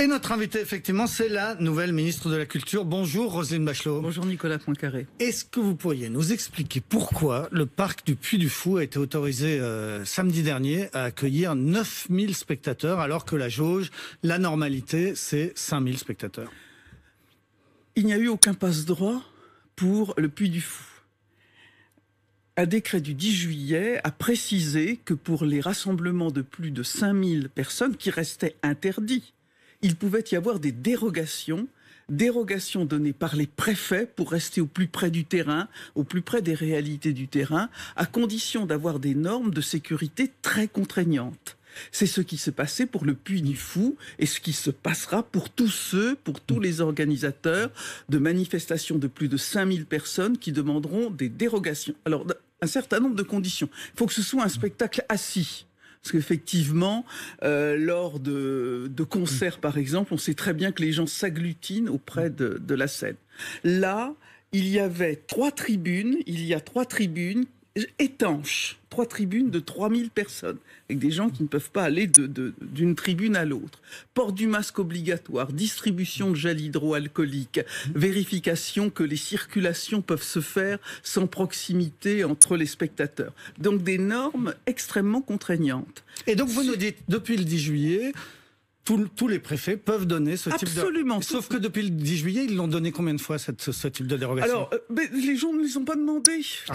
Et notre invité, effectivement, c'est la nouvelle ministre de la Culture. Bonjour, Roselyne Bachelot. Bonjour, Nicolas Poincaré. Est-ce que vous pourriez nous expliquer pourquoi le parc du Puy du Fou a été autorisé euh, samedi dernier à accueillir 9000 spectateurs, alors que la jauge, la normalité, c'est 5000 spectateurs Il n'y a eu aucun passe-droit pour le Puy du Fou un décret du 10 juillet a précisé que pour les rassemblements de plus de 5000 personnes qui restaient interdits, il pouvait y avoir des dérogations dérogations données par les préfets pour rester au plus près du terrain, au plus près des réalités du terrain, à condition d'avoir des normes de sécurité très contraignantes. C'est ce qui se passait pour le Puy Fou et ce qui se passera pour tous ceux, pour tous les organisateurs de manifestations de plus de 5000 personnes qui demanderont des dérogations. Alors, un certain nombre de conditions. Il faut que ce soit un spectacle assis. Parce qu'effectivement, euh, lors de, concerts, par exemple, on sait très bien que les gens s'agglutinent auprès de, de la scène. Là, il y avait trois tribunes, il y a trois tribunes étanche, trois tribunes de 3000 personnes, avec des gens qui ne peuvent pas aller d'une tribune à l'autre. Port du masque obligatoire, distribution de gel hydroalcoolique, vérification que les circulations peuvent se faire sans proximité entre les spectateurs. Donc des normes extrêmement contraignantes. Et donc vous nous dites, depuis le 10 juillet, tous les préfets peuvent donner ce type Absolument, Sauf que depuis le 10 juillet, ils l'ont donné combien de fois, cette, ce type de dérogation Alors, euh, les gens ne les ont pas demandés. Ah,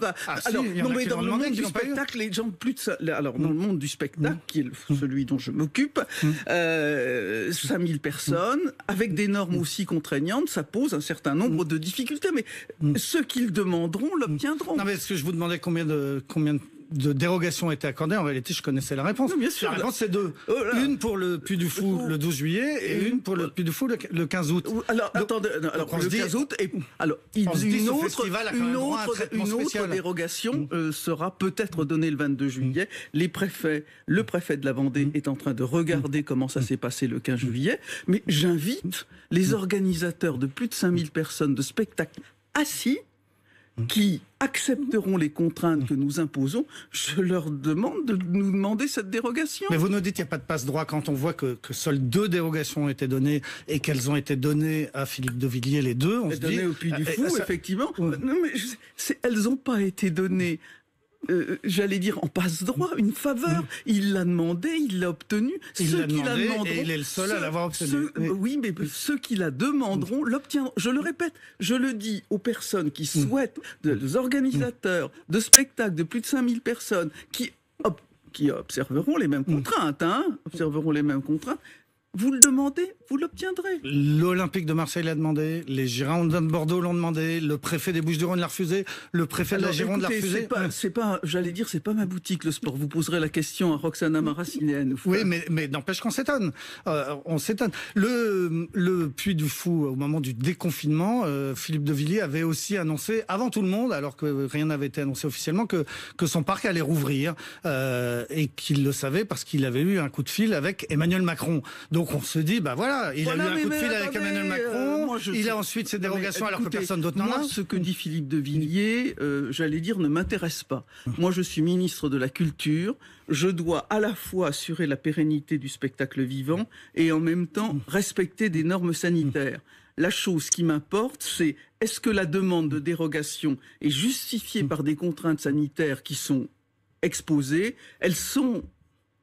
bah, — Ah si Alors, non, mais mm. dans le monde du spectacle, les gens plus de Alors, dans le monde du spectacle, qui est celui dont je m'occupe, mm. euh, 5000 personnes, avec des normes mm. aussi contraignantes, ça pose un certain nombre de difficultés, mais ce qu'ils demanderont l'obtiendront. Non, mais est-ce que je vous demandais combien de... Combien de de dérogation été accordée, en réalité, je connaissais la réponse. Oui, bien sûr. La réponse, c'est deux. Oh une pour le Puy du Fou le 12 juillet et, une pour le Puy du Fou le, 15 août. Alors, attendez, alors, le 15 août, et, alors, une, autre, une, autre, dérogation mm. euh, sera peut-être donnée le 22 juillet. Mm. Les préfets, le préfet de la Vendée mm. est en train de regarder comment ça s'est passé le 15 juillet, mais j'invite les organisateurs de plus de 5000 personnes de spectacles assis Mmh. qui accepteront les contraintes que nous imposons, je leur demande de nous demander cette dérogation. Mais vous nous dites qu'il n'y a pas de passe-droit quand on voit que, seules deux dérogations ont été données et qu'elles ont été données à Philippe de Villiers, les deux. On se données au Puy du euh, Fou, euh, effectivement. Non, mais elles n'ont pas été données euh, euh, j'allais dire en passe droit, une faveur. Mm. Il l'a demandé, il l'a obtenu. Il la demanderont, et il est le seul à l'avoir obtenu. oui. mais ceux qui la demanderont mm. l'obtiendront. Je le répète, je le dis aux personnes qui mm. souhaitent, aux organisateurs de spectacles de plus de 5000 personnes qui qui observeront les mêmes contraintes, hein, observeront les mêmes contraintes, vous le demandez, vous l'obtiendrez. L'Olympique de Marseille l'a demandé, les Girondins de Bordeaux l'ont demandé, le préfet des Bouches-du-Rhône l'a refusé, le préfet de la Gironde l'a refusé. C'est pas, j'allais dire, c'est pas ma boutique le sport. Vous poserez la question à Roxana Maracineanu. Oui, mais, mais n'empêche qu'on s'étonne. Euh, on s'étonne. Le, le Puy du Fou, au moment du déconfinement, euh, Philippe de Villiers avait aussi annoncé, avant tout le monde, alors que rien n'avait été annoncé officiellement, que, que son parc allait rouvrir euh, et qu'il le savait parce qu'il avait eu un coup de fil avec Emmanuel Macron. Donc on se dit, bah voilà, il a eu un coup de fil avec Emmanuel Macron, euh, il a ensuite ses dérogations alors que personne d'autre n'en a. Ce que dit Philippe de Villiers, euh, j'allais dire, ne m'intéresse pas. Moi je suis ministre de la Culture, je dois à la fois assurer la pérennité du spectacle vivant et en même temps respecter des normes sanitaires. La chose qui m'importe, c'est est-ce que la demande de dérogation est justifiée par des contraintes sanitaires qui sont exposées Elles sont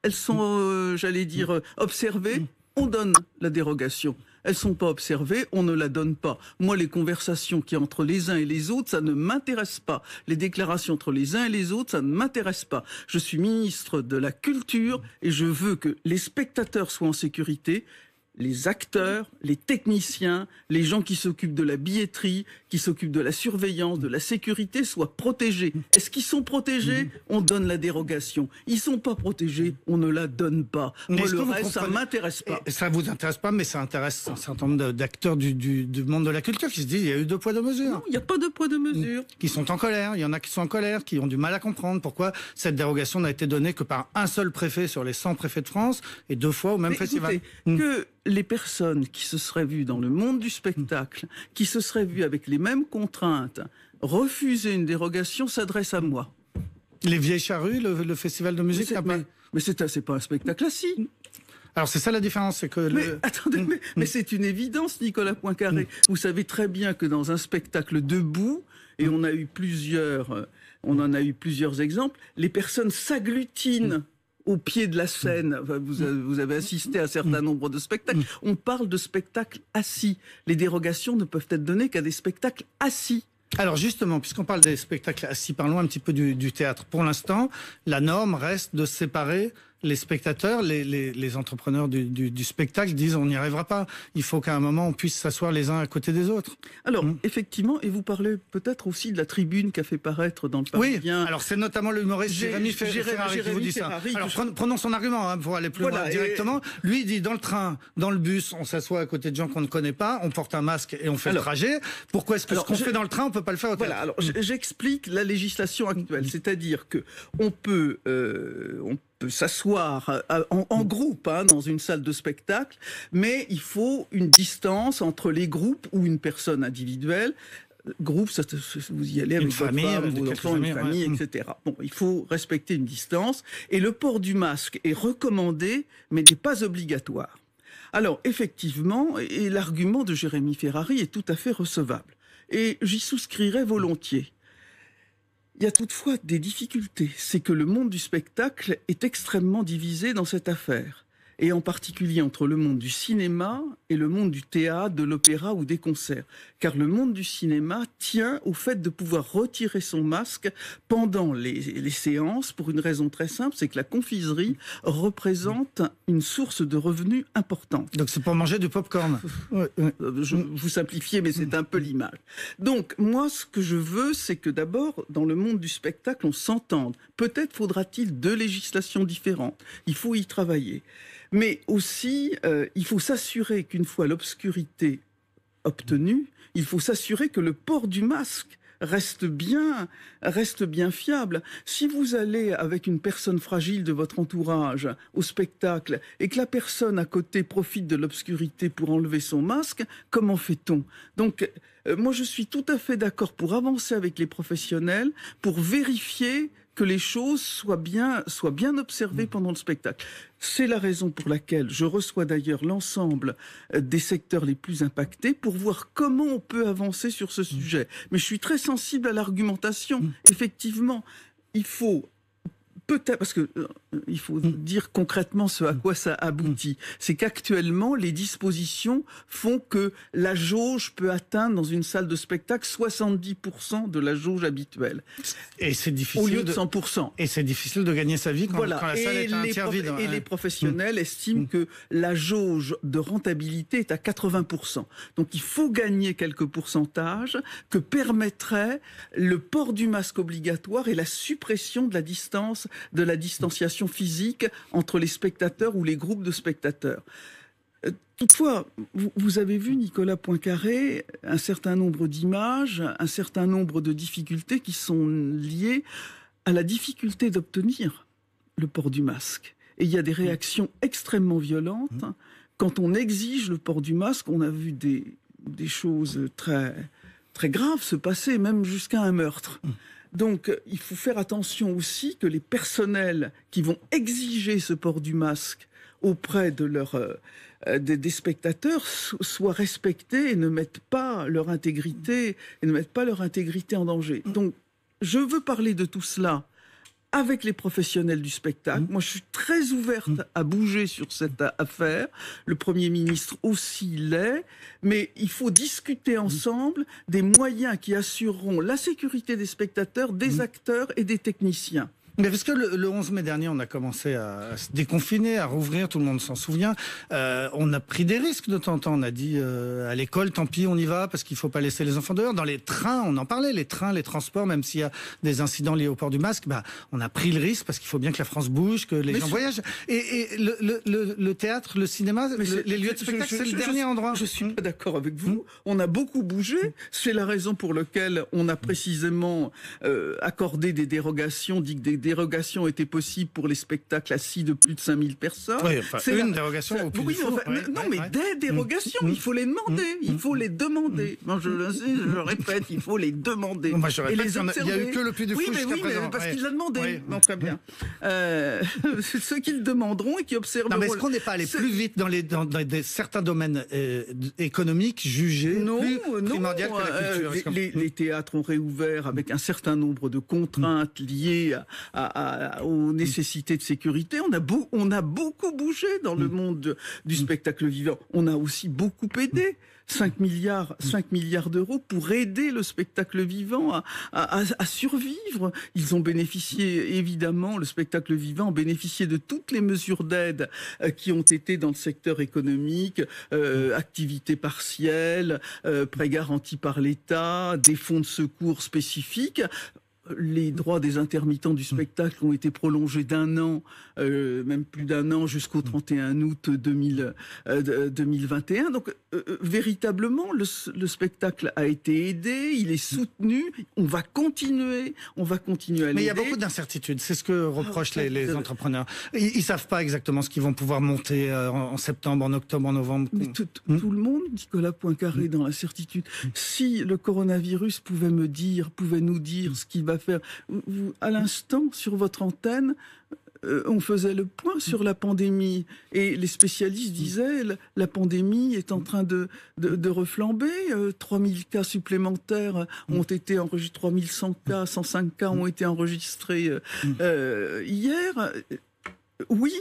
elles sont, euh, j'allais dire, observées on donne la dérogation. Elles sont pas observées, on ne la donne pas. Moi, les conversations qui entre les uns et les autres, ça ne m'intéresse pas. Les déclarations entre les uns et les autres, ça ne m'intéresse pas. Je suis ministre de la Culture et je veux que les spectateurs soient en sécurité les acteurs, les techniciens, les gens qui s'occupent de la billetterie, qui s'occupent de la surveillance, de la sécurité soient protégés. Est-ce qu'ils sont protégés On donne la dérogation. Ils sont pas protégés, on ne la donne pas. Moi, le reste, ça m'intéresse pas. Ça vous intéresse pas, mais ça intéresse un certain nombre d'acteurs du, monde de la culture qui se disent il y a eu deux poids de mesures. Non, il n'y a pas de poids de mesures. Mmh. Qui sont en colère. Il y en a qui sont en colère, qui ont du mal à comprendre pourquoi cette dérogation n'a été donnée que par un seul préfet sur les 100 préfets de France et deux fois au même festival. Mmh les personnes qui se seraient vues dans le monde du spectacle, qui se seraient vues avec les mêmes contraintes, refuser une dérogation s'adresse à moi. Les Vieilles Charrues, le, festival de musique, mais, c'est c'est pas un spectacle assis. Alors c'est ça la différence, c'est que... Mm. Mais, mais, mm. c'est une évidence, Nicolas Poincaré. Mm. Vous savez très bien que dans un spectacle debout, et on a eu plusieurs, euh, on en a eu plusieurs exemples, les personnes s'agglutinent au pied de la mm. scène. vous, avez assisté à un mm. certain mm. nombre de spectacles. On parle de spectacles assis. Les dérogations ne peuvent être données qu'à des spectacles assis. Alors justement, puisqu'on parle des spectacles assis, parlons un petit peu du théâtre. Pour l'instant, la norme reste de séparer les spectateurs, les, entrepreneurs du, spectacle disent on n'y arrivera pas. Il faut qu'à un moment on puisse s'asseoir les uns à côté des autres. Alors hmm. effectivement, et vous parlez peut-être aussi de la tribune qu'a fait paraître dans le Parisien. Oui. Alors c'est notamment le Jérémy, Ferrari, Jérémy qui vous dit ça. Alors prenons, son argument hein, pour aller plus loin directement. Lui dit dans le train, dans le bus, on s'assoit à côté de gens qu'on ne connaît pas, on porte un masque et on fait le trajet. Pourquoi est-ce que ce qu'on fait dans le train on peut pas le faire au Voilà. Alors j'explique la législation actuelle, hmm. c'est-à-dire que on peut, euh, on peut peut s'asseoir euh, euh, en, groupe hein, dans une salle de spectacle, mais il faut une distance entre les groupes ou une personne individuelle groupe, ça, vous y allez avec une votre famille, femme, vos une famille, mm. etc. Bon, il faut respecter une distance et le port du masque est recommandé, mais n'est pas obligatoire. Alors, effectivement, l'argument de Jérémy Ferrari est tout à fait recevable. Et j'y souscrirai volontiers. Il y a toutefois des difficultés, c'est que le monde du spectacle est extrêmement divisé dans cette affaire et en particulier entre le monde du cinéma et le monde du théâtre, de l'opéra ou des concerts. Car le monde du cinéma tient au fait de pouvoir retirer son masque pendant les, séances pour une raison très simple, c'est que la confiserie représente une source de revenus importante. Donc c'est pour manger du pop-corn. Euh, je, mm. vous simplifiez, mais c'est un peu l'image. Donc moi, ce que je veux, c'est que d'abord, dans le monde du spectacle, on s'entende. Peut-être faudra-t-il deux législations différentes. Il faut y travailler. Mais aussi, euh, il faut s'assurer qu'une fois l'obscurité obtenue, il faut s'assurer que le port du masque reste bien, reste bien fiable. Si vous allez avec une personne fragile de votre entourage au spectacle et que la personne à côté profite de l'obscurité pour enlever son masque, comment fait-on Donc, euh, moi, je suis tout à fait d'accord pour avancer avec les professionnels, pour vérifier que les choses soient bien, soient bien observées mm. pendant le spectacle. C'est la raison pour laquelle je reçois d'ailleurs l'ensemble euh, des secteurs les plus impactés pour voir comment on peut avancer sur ce mm. sujet. Mais je suis très sensible à l'argumentation. Mm. Effectivement, il faut peut-être, parce que euh, il faut mm. dire concrètement ce à mm. quoi ça aboutit, mm. c'est qu'actuellement les dispositions font que la jauge peut atteindre dans une salle de spectacle 70% de la jauge habituelle. Et c'est difficile. Au lieu de 100%. Et c'est difficile de gagner sa vie quand, voilà. la salle et est vide. Hein. Et les professionnels estiment que la jauge de rentabilité est à 80%. Donc il faut gagner quelques pourcentages que permettrait le port du masque obligatoire et la suppression de la distance de la distanciation physique entre les spectateurs ou les groupes de spectateurs. Euh, toutefois, vous avez vu, Nicolas Poincaré, un certain nombre d'images, un certain nombre de difficultés qui sont liées à la difficulté d'obtenir le port du masque. Et il y a des réactions extrêmement violentes. Mmh. Quand on exige le port du masque, on a vu des, choses très, très graves se passer, même jusqu'à un meurtre. Mmh. Donc, il faut faire attention aussi que les personnels qui vont exiger ce port du masque auprès de euh, euh, des, spectateurs soient respectés et ne mettent pas leur intégrité et ne mettent pas leur intégrité en danger. Mm. Donc, je veux parler de tout cela avec les professionnels du spectacle. Mmh. Moi, je suis très ouverte mmh. à bouger sur cette affaire. Le Premier ministre aussi l'est. Mais il faut discuter mmh. ensemble des moyens qui assureront la sécurité des spectateurs, des acteurs et des techniciens. Mais parce que le, le, 11 mai dernier, on a commencé à, se déconfiner, à rouvrir, tout le monde s'en souvient. Euh, on a pris des risques de temps en temps. On a dit euh, à l'école, tant pis, on y va parce qu'il faut pas laisser les enfants dehors. Dans les trains, on en parlait, les trains, les transports, même s'il y a des incidents liés au port du masque, bah, on a pris le risque parce qu'il faut bien que la France bouge, que les gens voyagent. Et, et le, le, le, théâtre, le cinéma, les lieux de spectacle, c'est le dernier endroit. Je suis mmh. pas d'accord avec vous. Mmh. On a beaucoup bougé. Mmh. C'est la raison pour laquelle on a précisément euh, accordé des dérogations, dit des dérogations étaient possibles pour les spectacles assis de plus de 5000 personnes. c'est une dérogation au plus oui, Non, mais des mm. dérogations, mm. il faut les mm. demander. Il faut les demander. je le je répète, il faut les demander. Il n'y a eu que le plus de Fou Oui, oui, parce qu'il l'a demandé. très bien. Euh, ceux qui le demanderont et qui observeront. Non, mais est-ce qu'on n'est pas allé plus vite dans, les, certains domaines euh, économiques jugés non, plus non, la euh, culture, les théâtres ont réouvert avec un certain nombre de contraintes liées à, aux nécessités de sécurité. On a, beaucoup bougé dans le mm. monde du mm. spectacle vivant. On a aussi beaucoup aidé. 5 mm. milliards, d'euros pour aider le spectacle vivant à, survivre. Ils ont bénéficié, évidemment, le spectacle vivant, bénéficié de toutes les mesures d'aide euh, qui ont été dans le secteur économique, activités euh, activité partielle, euh, garantis par l'État, des fonds de secours spécifiques les droits des intermittents du mm. spectacle ont été prolongés d'un an, euh, même plus d'un an, jusqu'au 31 mm. août 2021. Euh, euh, Donc, véritablement, le, spectacle a été aidé, il est mm. soutenu, on va continuer, on va continuer à l'aider. Mais il y a beaucoup d'incertitudes, c'est ce que ah, reprochent les, entrepreneurs. Ils, ils savent pas exactement ce qu'ils vont pouvoir monter en, septembre, en octobre, en novembre. tout, le monde, Nicolas Poincaré, dans l'incertitude. Si le coronavirus pouvait me dire, pouvait nous dire ce qu'il va à Vous, à l'instant, sur votre antenne, euh, on faisait le point sur la pandémie et les spécialistes disaient la, la pandémie est en train de, de, reflamber. 3000 euh, cas supplémentaires ont été enregistrés, 3100 cas, 105 cas ont été enregistrés euh, hier. Oui,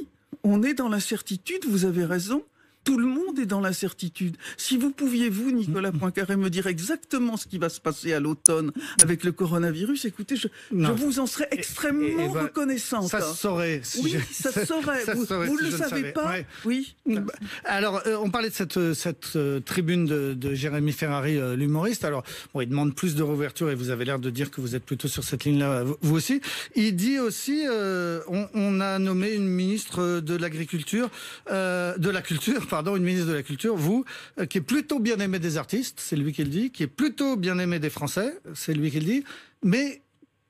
on est dans l'incertitude, vous avez raison tout le monde est dans l'incertitude. Si vous pouviez, vous, Nicolas mm, mm. Poincaré, me dire exactement ce qui va se passer à l'automne avec le coronavirus, écoutez, je, vous en serais extrêmement reconnaissant ben, reconnaissante. Ça se saurait. oui, ça, saurait. vous, saurait. vous ne le savez pas Oui. Mm, bah, alors, euh, on parlait de cette, euh, cette euh, tribune de, Jérémy Ferrari, l'humoriste. Alors, bon, il demande plus de réouverture et vous avez l'air de dire que vous êtes plutôt sur cette ligne-là, vous aussi. Il dit aussi, on, on, a nommé une ministre de l'agriculture, de la culture, pardon, pardon, une ministre de la Culture, vous, euh, qui est plutôt bien aimée des artistes, c'est lui qui le dit, qui est plutôt bien aimée des Français, c'est lui qui le dit, mais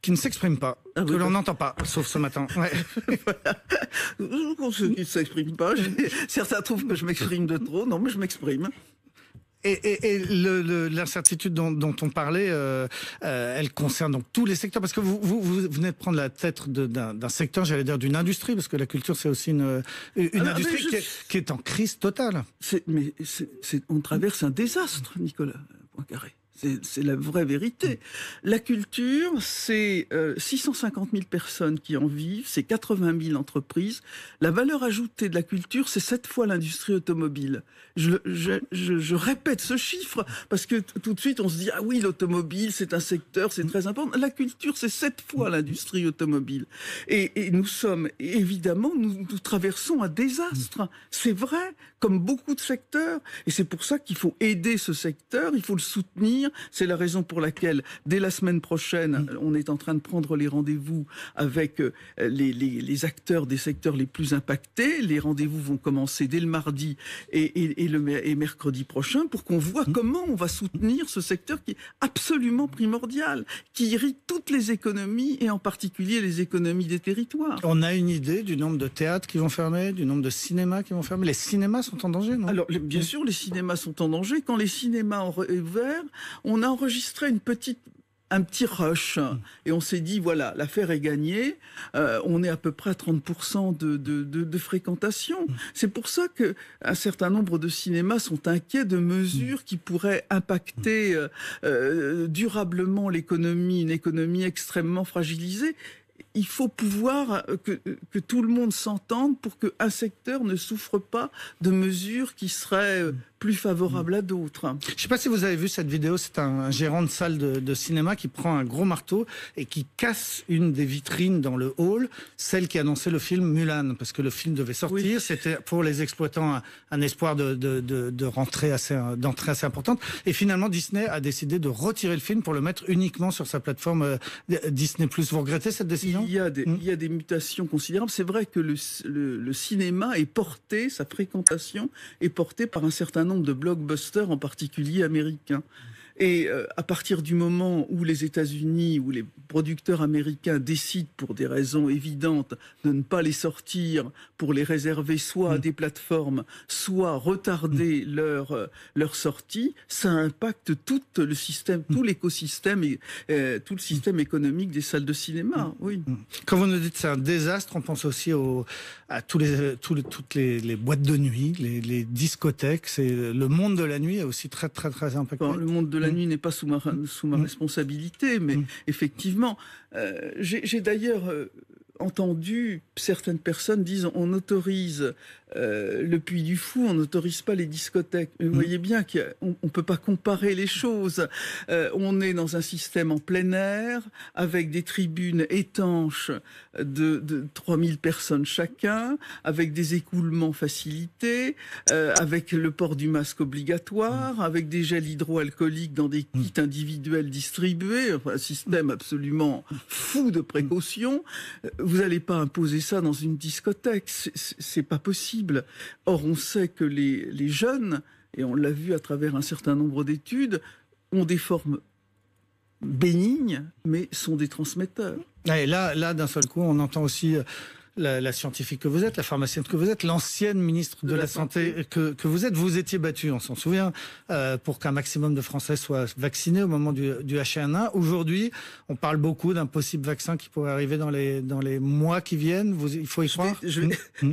qui ne s'exprime pas, ah que l'on bah. n'entend pas, sauf ce matin. Ouais. voilà. Je ne s'exprime pas, certains trouvent que je m'exprime de trop, non mais je m'exprime et, l'incertitude dont, on parlait, euh, euh, elle concerne donc tous les secteurs, parce que vous, venez de prendre la tête d'un secteur, j'allais dire d'une industrie, parce que la culture c'est aussi une, une ah industrie qui, est, en crise totale. mais on traverse un désastre, Nicolas Poincaré. C'est la vraie vérité. La culture, c'est 650 euh, 000 personnes qui en vivent, c'est 80 000 entreprises. La valeur ajoutée de la culture, c'est sept fois l'industrie automobile. Je, répète ce chiffre parce que tout de suite on se dit ah oui l'automobile c'est un secteur, c'est très important. La culture, c'est sept fois l'industrie automobile. Et, nous sommes évidemment nous traversons un désastre. C'est vrai, comme beaucoup de secteurs. Et c'est pour ça qu'il faut aider ce secteur, il faut le soutenir c'est la raison pour laquelle, dès la semaine prochaine, mm. on est en train de prendre les rendez-vous avec euh, les, acteurs des secteurs les plus impactés. Les rendez-vous vont commencer dès le mardi et, le mercredi prochain pour qu'on voit mm. comment on va soutenir ce secteur qui est absolument primordial, qui irrigue toutes les économies et en particulier les économies des territoires. On a une idée du nombre de théâtres qui vont fermer, du nombre de cinémas qui vont fermer. Les cinémas sont en danger, non Alors, bien mm. sûr, les cinémas sont en danger. Quand les cinémas ont euh, ouvert, on a enregistré une petite un petit rush et on s'est dit voilà l'affaire est gagnée euh, on est à peu près à 30% de, fréquentation c'est pour ça que un certain nombre de cinémas sont inquiets de mesures qui pourraient impacter euh, euh, durablement l'économie une économie extrêmement fragilisée il faut pouvoir euh, euh, que, tout le monde s'entende pour qu'un secteur ne souffre pas de mesures qui seraient euh, plus favorables à d'autres. Je ne sais pas si vous avez vu cette vidéo, c'est un, gérant de salle de, cinéma qui prend un gros marteau et qui casse une des vitrines dans le hall, celle qui annonçait le film Mulan, parce que le film devait sortir, c'était pour les exploitants un, espoir de, d'entrée assez importante, et finalement Disney a décidé de retirer le film pour le mettre uniquement sur sa plateforme Disney+. Vous regrettez cette décision il y a des, mutations considérables. C'est vrai que le, cinéma est porté, sa fréquentation est portée par un certain nombre de blockbusters, en particulier américains. Et euh, à partir du moment où les États-Unis, ou les producteurs américains décident pour des raisons évidentes de ne pas les sortir, pour les réserver soit à mm. des plateformes, soit retarder mm. leur, euh, leur sortie, ça impacte tout le système, tout mm. l'écosystème et euh, tout le système économique des salles de cinéma. Oui. Quand vous nous dites c'est un désastre, on pense aussi à tous les, toutes les, boîtes de nuit, les, discothèques. le monde de la nuit est aussi très très très impacté. le monde de la la nuit n'est pas sous ma, mm. responsabilité, mais mm. effectivement, euh, j'ai d'ailleurs euh, entendu certaines personnes disent on autorise euh, le Puy du Fou, on n'autorise pas les discothèques. Vous mm. voyez bien qu'on ne peut pas comparer les choses. Euh, on est dans un système en plein air, avec des tribunes étanches de, 3000 personnes chacun, avec des écoulements facilités, euh, avec le port du masque obligatoire, mm. avec des gels hydroalcooliques dans des mm. kits individuels distribués, un système absolument fou de précautions. Vous n'allez pas imposer ça dans une discothèque, c'est pas possible. Or, on sait que les, jeunes, et on l'a vu à travers un certain nombre d'études, ont des formes bénignes, mais sont des transmetteurs. Ah, et là, là d'un seul coup, on entend aussi euh, la, scientifique que vous êtes, la pharmacienne que vous êtes, l'ancienne ministre de, la, Santé, que, vous êtes, vous étiez battue, on s'en souvient, euh, pour qu'un maximum de Français soient vaccinés au moment du, H1N1. Aujourd'hui, on parle beaucoup d'un possible vaccin qui pourrait arriver dans les, dans les mois qui viennent. Vous, il faut y croire. Je vais, hum, hum.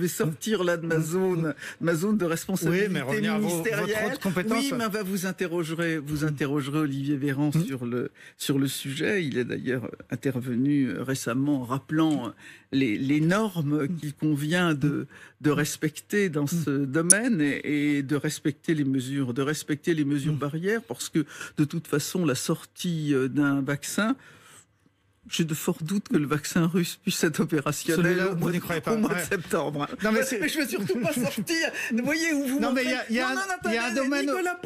vais, sortir là de ma hum, zone, ma zone de responsabilité oui, mais ministérielle. votre Oui, mais va vous interrogerez, vous Olivier Véran sur le sur le sujet. Il est d'ailleurs intervenu euh, récemment rappelant euh, les les normes qu'il convient de, respecter dans ce domaine et, et, de respecter les mesures, de respecter les mesures barrières, parce que de toute façon, la sortie euh, d'un vaccin j'ai de forts doutes que le vaccin russe puisse être opérationnel au, mois, pas. au mois de septembre. Non, mais, je ne veux surtout pas sortir. Vous voyez où vous non, mais y a, y un domaine... Nicolas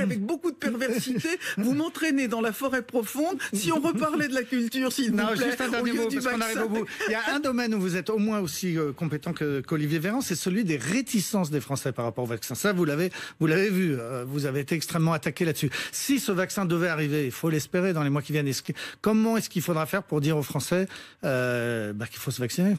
avec beaucoup de perversité, vous m'entraînez dans la forêt profonde. Si on reparlait de la culture, s'il vous plaît, juste un dernier mot, au bout. Il y a un domaine où vous êtes au moins aussi euh, compétent qu'Olivier Olivier Véran, c'est celui des réticences des Français par rapport au vaccin. Ça, vous l'avez vu. Euh, vous avez été extrêmement attaqué là-dessus. Si ce vaccin devait arriver, il faut l'espérer dans les mois qui viennent, comment est-ce qu'il faudra faire pour pour dire aux Français euh, bah, qu'il faut se vacciner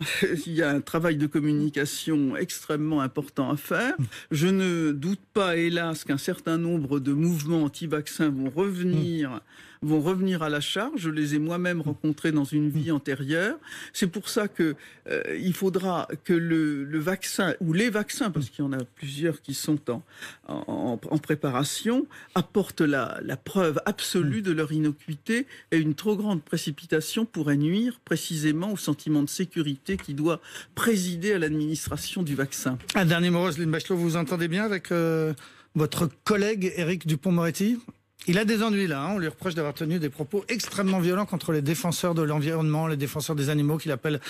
il y a un travail de communication extrêmement important à faire. Je ne doute pas, hélas, qu'un certain nombre de mouvements anti-vaccins vont revenir. Mm vont revenir à la charge. Je les ai moi-même rencontrés dans une vie antérieure. C'est pour ça que euh, il faudra que le, vaccin ou les vaccins, parce qu'il y en a plusieurs qui sont en, en, préparation, apportent la, la, preuve absolue de leur innocuité et une trop grande précipitation pourrait nuire précisément au sentiment de sécurité qui doit présider à l'administration du vaccin. Un dernier mot, Roselyne Bachelot, vous entendez bien avec euh, votre collègue Eric Dupont-Moretti il a des ennuis là, hein. on lui reproche d'avoir tenu des propos extrêmement violents contre les défenseurs de l'environnement, les défenseurs des animaux qu'il appelle,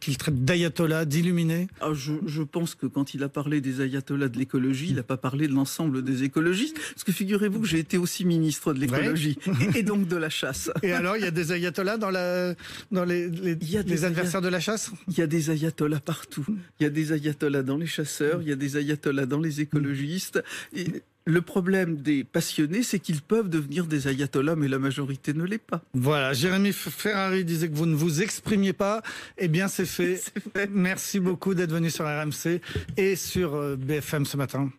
qu'il traite d'ayatollah, d'illuminés. Ah, je, pense que quand il a parlé des ayatollahs de l'écologie, il n'a pas parlé de l'ensemble des écologistes, parce que figurez-vous que j'ai été aussi ministre de l'écologie et, donc de la chasse. Et alors, il y a des ayatollahs dans, la, dans les, les, les adversaires de la chasse Il y a des ayatollahs partout. Il y a des ayatollahs dans les chasseurs, il y a des ayatollahs dans les écologistes. Et, le problème des passionnés, c'est qu'ils peuvent devenir des ayatollahs, mais la majorité ne l'est pas. Voilà, Jérémy Ferrari disait que vous ne vous exprimiez pas. Eh bien, c'est fait. fait. Merci beaucoup d'être venu sur RMC et sur euh, BFM ce matin.